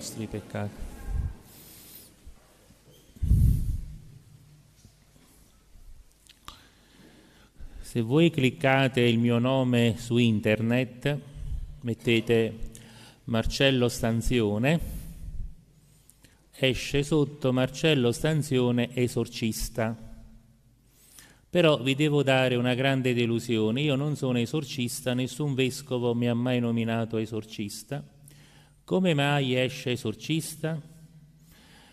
nostri peccati. Se voi cliccate il mio nome su internet, mettete Marcello Stanzione, esce sotto Marcello Stanzione esorcista. Però vi devo dare una grande delusione, io non sono esorcista, nessun vescovo mi ha mai nominato esorcista come mai esce esorcista?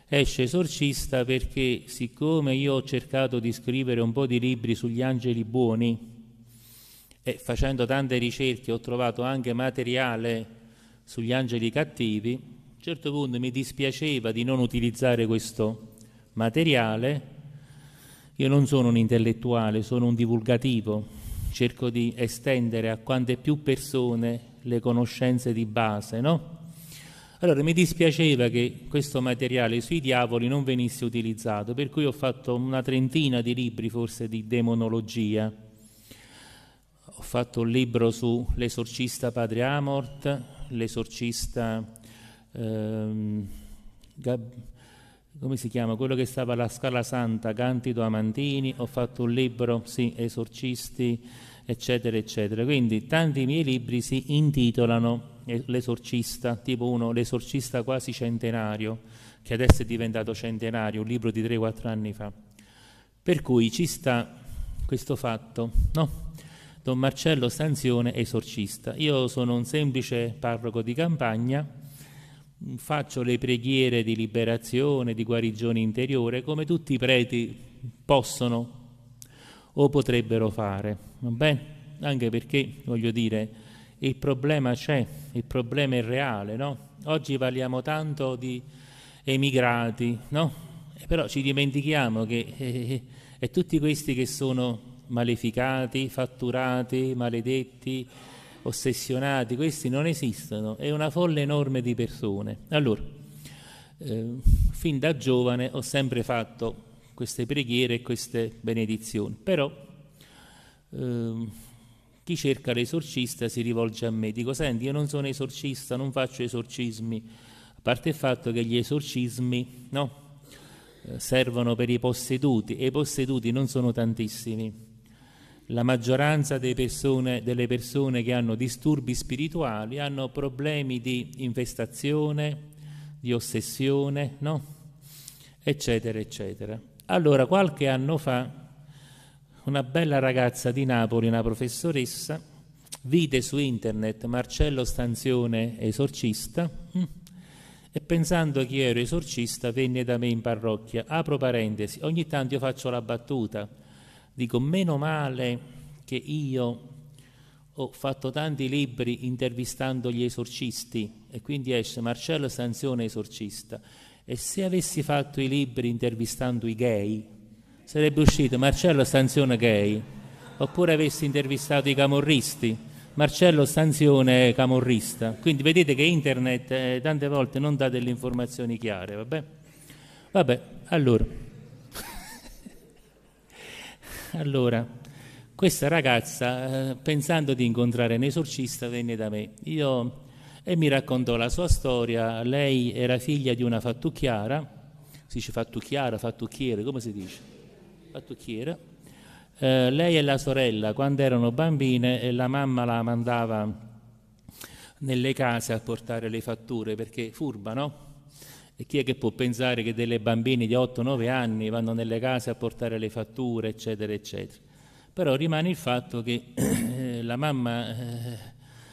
Esce esorcista perché siccome io ho cercato di scrivere un po' di libri sugli angeli buoni e facendo tante ricerche ho trovato anche materiale sugli angeli cattivi, a un certo punto mi dispiaceva di non utilizzare questo materiale. Io non sono un intellettuale, sono un divulgativo, cerco di estendere a quante più persone le conoscenze di base, no? Allora mi dispiaceva che questo materiale sui diavoli non venisse utilizzato, per cui ho fatto una trentina di libri forse di demonologia. Ho fatto un libro sull'esorcista Padre Amort, l'esorcista ehm, Gab- come si chiama? Quello che stava alla Scala Santa, Cantido Amantini, ho fatto un libro, sì, esorcisti, eccetera, eccetera. Quindi tanti miei libri si intitolano l'esorcista, tipo uno, l'esorcista quasi centenario, che adesso è diventato centenario, un libro di 3-4 anni fa. Per cui ci sta questo fatto, no? Don Marcello Stanzione, esorcista. Io sono un semplice parroco di campagna, faccio le preghiere di liberazione, di guarigione interiore, come tutti i preti possono o potrebbero fare, va bene? Anche perché, voglio dire, il problema c'è, il problema è reale, no? Oggi parliamo tanto di emigrati, no? Eh, però ci dimentichiamo che eh, e eh, eh, tutti questi che sono maleficati, fatturati, maledetti, ossessionati, questi non esistono, è una folla enorme di persone. Allora, eh, fin da giovane ho sempre fatto queste preghiere e queste benedizioni, però eh, chi cerca l'esorcista si rivolge a me. Dico, senti, io non sono esorcista, non faccio esorcismi. A parte il fatto che gli esorcismi no, eh, servono per i posseduti e i posseduti non sono tantissimi. La maggioranza persone, delle persone che hanno disturbi spirituali hanno problemi di infestazione, di ossessione, no? eccetera, eccetera. Allora, qualche anno fa una bella ragazza di Napoli, una professoressa, vide su internet Marcello Stanzione esorcista mm, e pensando che io ero esorcista venne da me in parrocchia. Apro parentesi, ogni tanto io faccio la battuta, dico meno male che io ho fatto tanti libri intervistando gli esorcisti e quindi esce Marcello Stanzione esorcista. E se avessi fatto i libri intervistando i gay, sarebbe uscito Marcello Stanzione gay, oppure avessi intervistato i camorristi. Marcello Stanzione camorrista. Quindi vedete che internet eh, tante volte non dà delle informazioni chiare, vabbè? Vabbè, allora. allora, questa ragazza, eh, pensando di incontrare un esorcista, venne da me. Io, e mi raccontò la sua storia. Lei era figlia di una fattucchiara, si dice fattucchiara, fattucchiere, come si dice? pattucchiera. Eh, lei e la sorella, quando erano bambine, eh, la mamma la mandava nelle case a portare le fatture perché furba, no? E chi è che può pensare che delle bambine di 8-9 anni vanno nelle case a portare le fatture, eccetera, eccetera. Però rimane il fatto che eh, la mamma eh,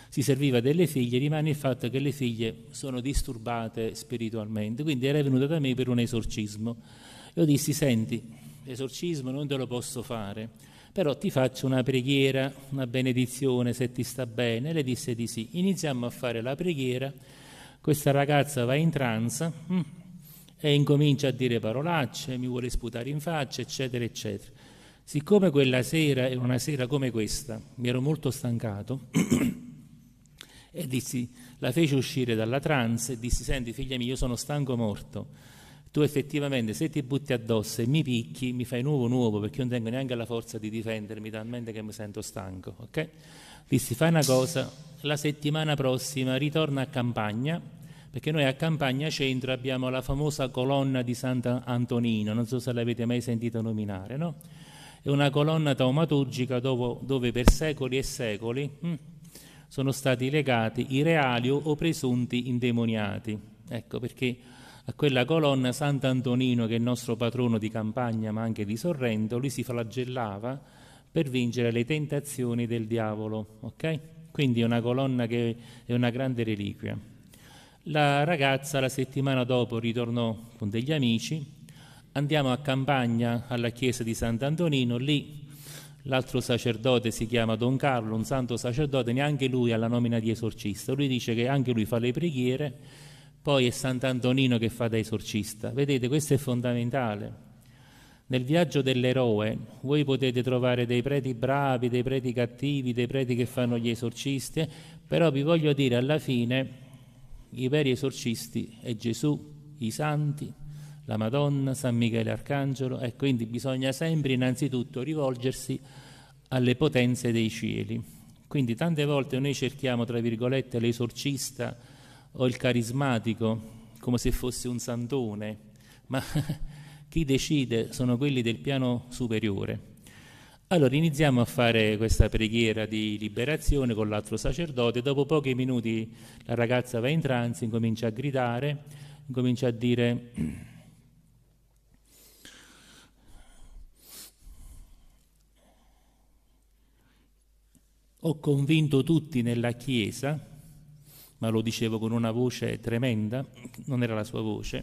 si serviva delle figlie, rimane il fatto che le figlie sono disturbate spiritualmente. Quindi era venuta da me per un esorcismo. Io dissi, senti, l'esorcismo non te lo posso fare, però ti faccio una preghiera, una benedizione se ti sta bene. Le disse di sì. Iniziamo a fare la preghiera, questa ragazza va in trance mm, e incomincia a dire parolacce, mi vuole sputare in faccia, eccetera, eccetera. Siccome quella sera era una sera come questa, mi ero molto stancato e dissi, la fece uscire dalla trance e dissi, senti figlia mia, io sono stanco morto tu effettivamente se ti butti addosso e mi picchi, mi fai nuovo nuovo, perché io non tengo neanche la forza di difendermi talmente che mi sento stanco, ok? Dissi fai una cosa, la settimana prossima ritorna a Campagna, perché noi a Campagna Centro abbiamo la famosa colonna di Sant'Antonino, non so se l'avete mai sentito nominare, no? È una colonna taumaturgica dove, dove per secoli e secoli hm, sono stati legati i reali o presunti indemoniati. Ecco perché a quella colonna Sant'Antonino che è il nostro patrono di campagna ma anche di Sorrento, lui si flagellava per vincere le tentazioni del diavolo, ok? Quindi è una colonna che è una grande reliquia. La ragazza la settimana dopo ritornò con degli amici, andiamo a campagna alla chiesa di Sant'Antonino, lì l'altro sacerdote si chiama Don Carlo, un santo sacerdote, neanche lui ha la nomina di esorcista, lui dice che anche lui fa le preghiere poi è Sant'Antonino che fa da esorcista. Vedete, questo è fondamentale. Nel viaggio dell'eroe voi potete trovare dei preti bravi, dei preti cattivi, dei preti che fanno gli esorcisti, però vi voglio dire alla fine i veri esorcisti è Gesù, i santi, la Madonna, San Michele Arcangelo e quindi bisogna sempre innanzitutto rivolgersi alle potenze dei cieli. Quindi tante volte noi cerchiamo, tra virgolette, l'esorcista o il carismatico come se fosse un santone, ma chi decide sono quelli del piano superiore. Allora iniziamo a fare questa preghiera di liberazione con l'altro sacerdote, dopo pochi minuti la ragazza va in trance, incomincia a gridare, incomincia a dire ho convinto tutti nella Chiesa ma lo dicevo con una voce tremenda, non era la sua voce,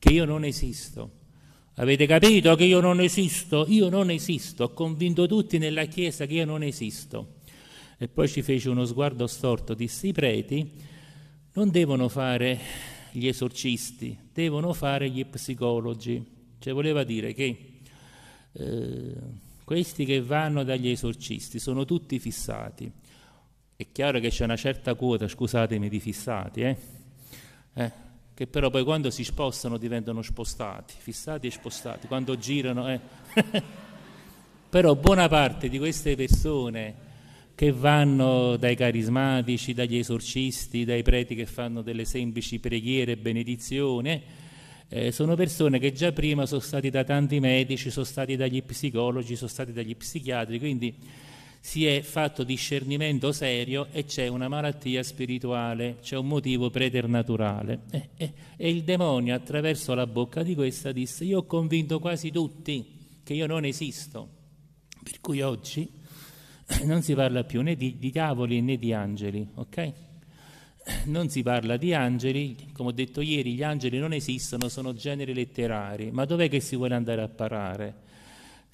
che io non esisto. Avete capito che io non esisto? Io non esisto, ho convinto tutti nella Chiesa che io non esisto. E poi ci fece uno sguardo storto, disse i preti non devono fare gli esorcisti, devono fare gli psicologi. Cioè voleva dire che eh, questi che vanno dagli esorcisti sono tutti fissati è chiaro che c'è una certa quota, scusatemi, di fissati, eh? Eh? che però poi quando si spostano diventano spostati, fissati e spostati, quando girano... Eh? però buona parte di queste persone che vanno dai carismatici, dagli esorcisti, dai preti che fanno delle semplici preghiere e benedizioni, eh, eh sono persone che già prima sono stati da tanti medici, sono stati dagli psicologi, sono stati dagli psichiatri, quindi si è fatto discernimento serio e c'è una malattia spirituale, c'è un motivo preternaturale. E, e, e il demonio attraverso la bocca di questa disse, io ho convinto quasi tutti che io non esisto, per cui oggi eh, non si parla più né di, di diavoli né di angeli, ok? non si parla di angeli, come ho detto ieri, gli angeli non esistono, sono generi letterari, ma dov'è che si vuole andare a parare?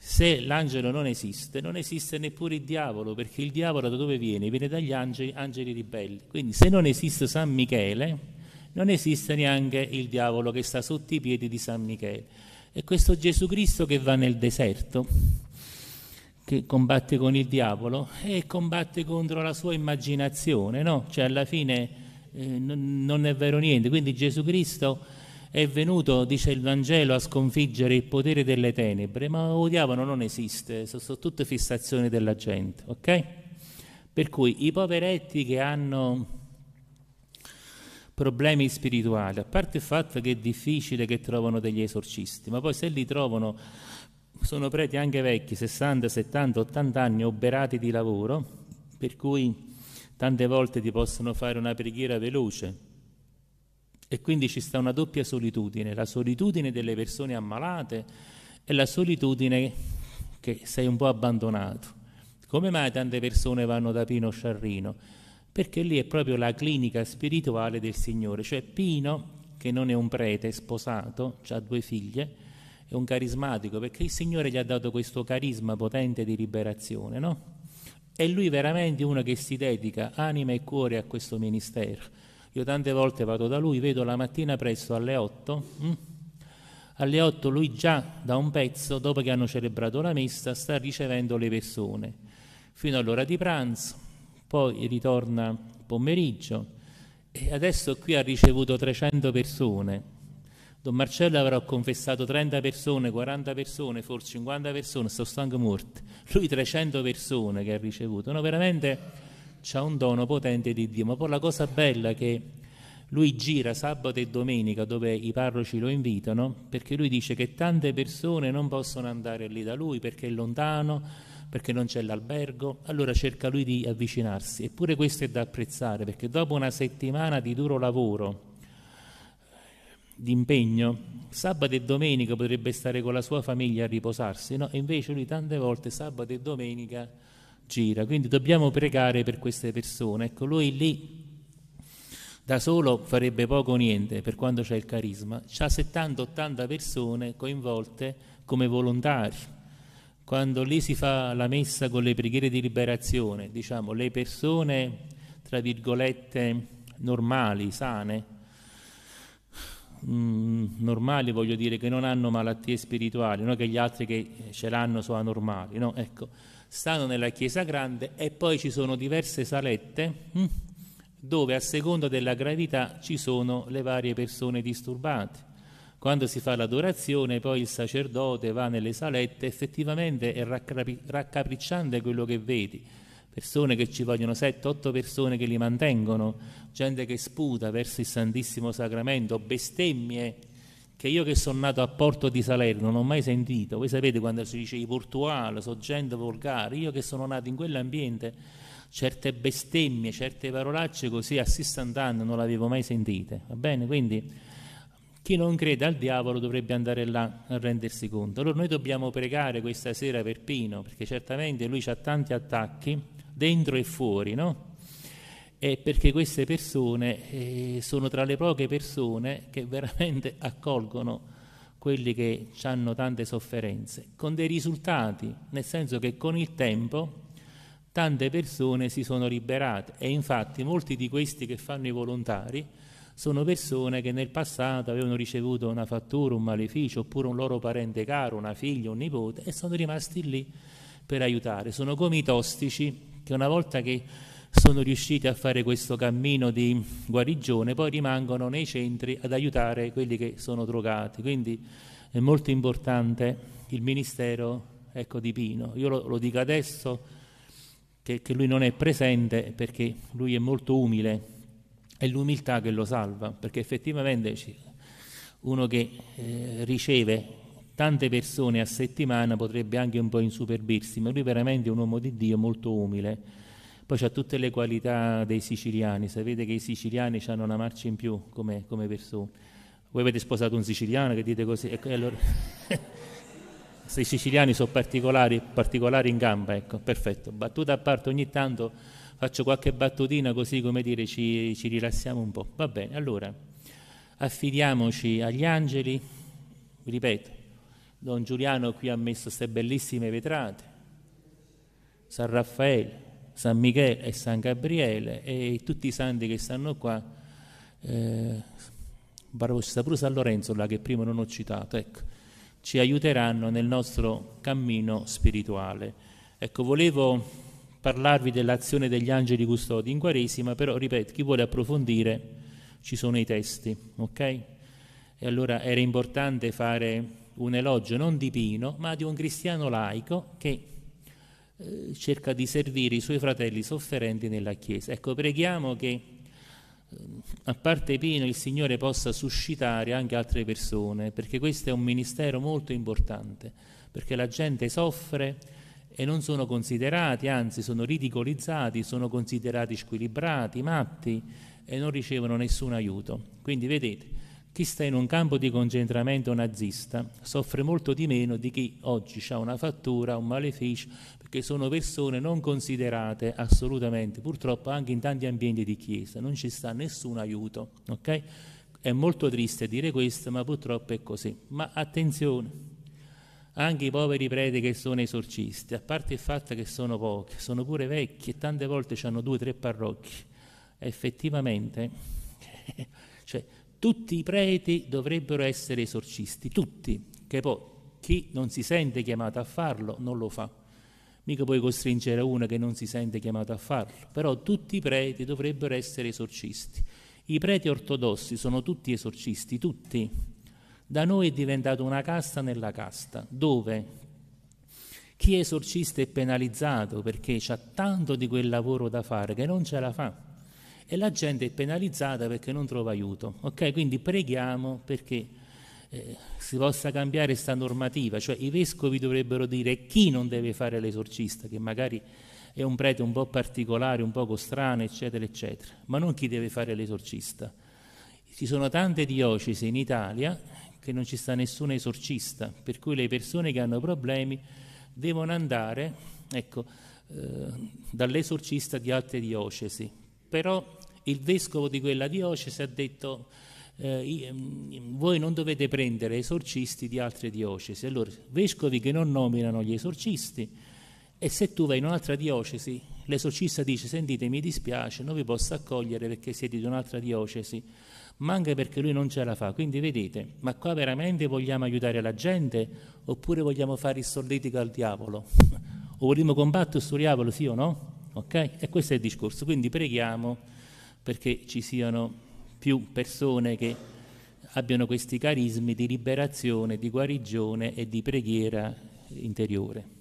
Se l'angelo non esiste, non esiste neppure il diavolo, perché il diavolo da dove viene? Viene dagli angeli, angeli ribelli. Quindi se non esiste San Michele, non esiste neanche il diavolo che sta sotto i piedi di San Michele. E questo Gesù Cristo che va nel deserto, che combatte con il diavolo e combatte contro la sua immaginazione, no? Cioè alla fine eh, non, non è vero niente. Quindi Gesù Cristo è venuto, dice il Vangelo, a sconfiggere il potere delle tenebre, ma il diavolo non esiste, sono, sono tutte fissazioni della gente, ok? Per cui i poveretti che hanno problemi spirituali, a parte il fatto che è difficile che trovano degli esorcisti, ma poi se li trovano sono preti anche vecchi, 60, 70, 80 anni, oberati di lavoro, per cui tante volte ti possono fare una preghiera veloce, e quindi ci sta una doppia solitudine, la solitudine delle persone ammalate e la solitudine che sei un po' abbandonato. Come mai tante persone vanno da Pino Sciarrino? Perché lì è proprio la clinica spirituale del Signore, cioè Pino, che non è un prete, è sposato, ha due figlie, è un carismatico perché il Signore gli ha dato questo carisma potente di liberazione, no? E lui veramente uno che si dedica anima e cuore a questo ministero io tante volte vado da lui, vedo la mattina presto alle 8, mh, mm? alle 8 lui già da un pezzo, dopo che hanno celebrato la messa, sta ricevendo le persone, fino all'ora di pranzo, poi ritorna pomeriggio e adesso qui ha ricevuto 300 persone. Don Marcello avrà confessato 30 persone, 40 persone, forse 50 persone, sono stanco morte. Lui 300 persone che ha ricevuto. No, veramente c'ha un dono potente di Dio, ma poi la cosa bella è che lui gira sabato e domenica dove i parroci lo invitano, perché lui dice che tante persone non possono andare lì da lui perché è lontano, perché non c'è l'albergo, allora cerca lui di avvicinarsi. Eppure questo è da apprezzare, perché dopo una settimana di duro lavoro, di impegno, sabato e domenica potrebbe stare con la sua famiglia a riposarsi, no? E invece lui tante volte sabato e domenica gira. Quindi dobbiamo pregare per queste persone. Ecco, lui lì da solo farebbe poco o niente per quando c'è il carisma. C'ha 70-80 persone coinvolte come volontari. Quando lì si fa la messa con le preghiere di liberazione, diciamo, le persone, tra virgolette, normali, sane, mm, normali voglio dire che non hanno malattie spirituali, non che gli altri che ce l'hanno sono anormali, no? Ecco, stanno nella chiesa grande e poi ci sono diverse salette hm, dove a seconda della gravità ci sono le varie persone disturbate. Quando si fa l'adorazione poi il sacerdote va nelle salette, effettivamente è raccapricciante quello che vedi. Persone che ci vogliono 7-8 persone che li mantengono, gente che sputa verso il Santissimo Sacramento, bestemmie che io che sono nato a Porto di Salerno non ho mai sentito. Voi sapete quando si dice i portuali, gente volgare, io che sono nato in quell'ambiente, certe bestemmie, certe parolacce così a 60 anni non le avevo mai sentite. Va bene? Quindi chi non crede al diavolo dovrebbe andare là a rendersi conto. Allora noi dobbiamo pregare questa sera per Pino, perché certamente lui ha tanti attacchi dentro e fuori, no? è perché queste persone eh, sono tra le poche persone che veramente accolgono quelli che hanno tante sofferenze, con dei risultati, nel senso che con il tempo tante persone si sono liberate e infatti molti di questi che fanno i volontari sono persone che nel passato avevano ricevuto una fattura, un maleficio oppure un loro parente caro, una figlia, un nipote e sono rimasti lì per aiutare. Sono come i tostici che una volta che sono riusciti a fare questo cammino di guarigione, poi rimangono nei centri ad aiutare quelli che sono drogati. Quindi è molto importante il ministero ecco, di Pino. Io lo, lo dico adesso che, che lui non è presente perché lui è molto umile, è l'umiltà che lo salva, perché effettivamente uno che eh, riceve tante persone a settimana potrebbe anche un po' insuperbirsi, ma lui veramente è un uomo di Dio molto umile poi ha tutte le qualità dei siciliani, sapete che i siciliani hanno una marcia in più come, come persone. Voi avete sposato un siciliano che dite così, ecco, allora... i siciliani sono particolari, particolari in gamba, ecco, perfetto. Battuta a parte ogni tanto faccio qualche battutina così come dire ci, ci rilassiamo un po'. Va bene, allora affidiamoci agli angeli, ripeto, Don Giuliano qui ha messo queste bellissime vetrate, San Raffaele, San Michele e San Gabriele e tutti i santi che stanno qua. Eh, pure San Lorenzo, là che prima non ho citato, ecco, ci aiuteranno nel nostro cammino spirituale. Ecco, volevo parlarvi dell'azione degli angeli custodi in Quaresima, però ripeto, chi vuole approfondire ci sono i testi, ok? E allora era importante fare un elogio non di Pino, ma di un cristiano laico che eh, cerca di servire i suoi fratelli sofferenti nella Chiesa. Ecco, preghiamo che eh, a parte Pino il Signore possa suscitare anche altre persone, perché questo è un ministero molto importante, perché la gente soffre e non sono considerati, anzi sono ridicolizzati, sono considerati squilibrati, matti e non ricevono nessun aiuto. Quindi vedete, chi sta in un campo di concentramento nazista soffre molto di meno di chi oggi ha una fattura, un maleficio, perché sono persone non considerate assolutamente, purtroppo anche in tanti ambienti di chiesa, non ci sta nessun aiuto. Okay? È molto triste dire questo, ma purtroppo è così. Ma attenzione, anche i poveri preti che sono esorcisti, a parte il fatto che sono pochi, sono pure vecchi e tante volte hanno due o tre parrocchie, effettivamente, cioè, tutti i preti dovrebbero essere esorcisti, tutti, che poi chi non si sente chiamato a farlo non lo fa. Mica puoi costringere uno che non si sente chiamato a farlo, però tutti i preti dovrebbero essere esorcisti. I preti ortodossi sono tutti esorcisti, tutti. Da noi è diventata una casta nella casta, dove chi è esorcista è penalizzato perché ha tanto di quel lavoro da fare che non ce la fa e la gente è penalizzata perché non trova aiuto. Okay? Quindi preghiamo perché eh, si possa cambiare questa normativa, cioè i vescovi dovrebbero dire chi non deve fare l'esorcista, che magari è un prete un po' particolare, un poco strano, eccetera, eccetera, ma non chi deve fare l'esorcista. Ci sono tante diocesi in Italia che non ci sta nessun esorcista, per cui le persone che hanno problemi devono andare ecco, eh, dall'esorcista di altre diocesi. Però il vescovo di quella diocesi ha detto eh, mm, voi non dovete prendere esorcisti di altre diocesi. Allora, vescovi che non nominano gli esorcisti e se tu vai in un'altra diocesi, l'esorcista dice sentite mi dispiace, non vi posso accogliere perché siete di un'altra diocesi, ma anche perché lui non ce la fa. Quindi vedete, ma qua veramente vogliamo aiutare la gente oppure vogliamo fare il soldati al diavolo? o vogliamo combattere sul diavolo, sì o no? Okay? E questo è il discorso. Quindi preghiamo perché ci siano più persone che abbiano questi carismi di liberazione, di guarigione e di preghiera interiore.